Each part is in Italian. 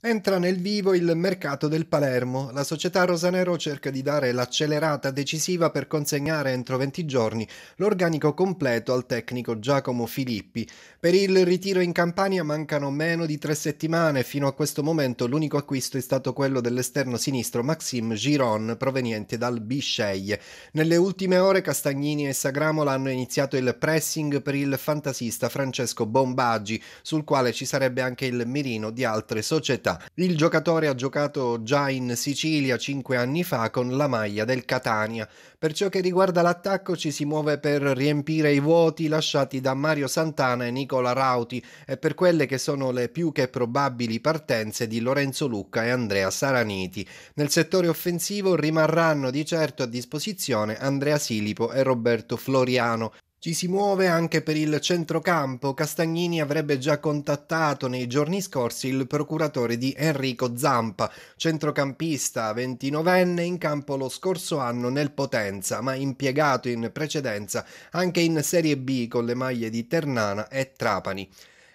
Entra nel vivo il mercato del Palermo. La società Rosanero cerca di dare l'accelerata decisiva per consegnare entro 20 giorni l'organico completo al tecnico Giacomo Filippi. Per il ritiro in Campania mancano meno di tre settimane. Fino a questo momento l'unico acquisto è stato quello dell'esterno sinistro Maxime Giron, proveniente dal Bisceglie. Nelle ultime ore Castagnini e Sagramola hanno iniziato il pressing per il fantasista Francesco Bombaggi, sul quale ci sarebbe anche il mirino di altre società città. Il giocatore ha giocato già in Sicilia cinque anni fa con la maglia del Catania. Per ciò che riguarda l'attacco ci si muove per riempire i vuoti lasciati da Mario Santana e Nicola Rauti e per quelle che sono le più che probabili partenze di Lorenzo Lucca e Andrea Saraniti. Nel settore offensivo rimarranno di certo a disposizione Andrea Silipo e Roberto Floriano, ci si muove anche per il centrocampo. Castagnini avrebbe già contattato nei giorni scorsi il procuratore di Enrico Zampa, centrocampista 29enne in campo lo scorso anno nel Potenza, ma impiegato in precedenza anche in Serie B con le maglie di Ternana e Trapani.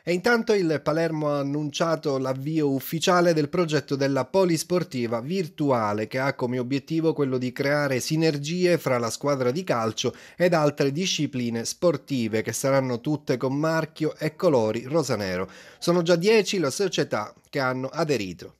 E intanto il Palermo ha annunciato l'avvio ufficiale del progetto della polisportiva virtuale che ha come obiettivo quello di creare sinergie fra la squadra di calcio ed altre discipline sportive che saranno tutte con marchio e colori rosanero. Sono già 10 le società che hanno aderito.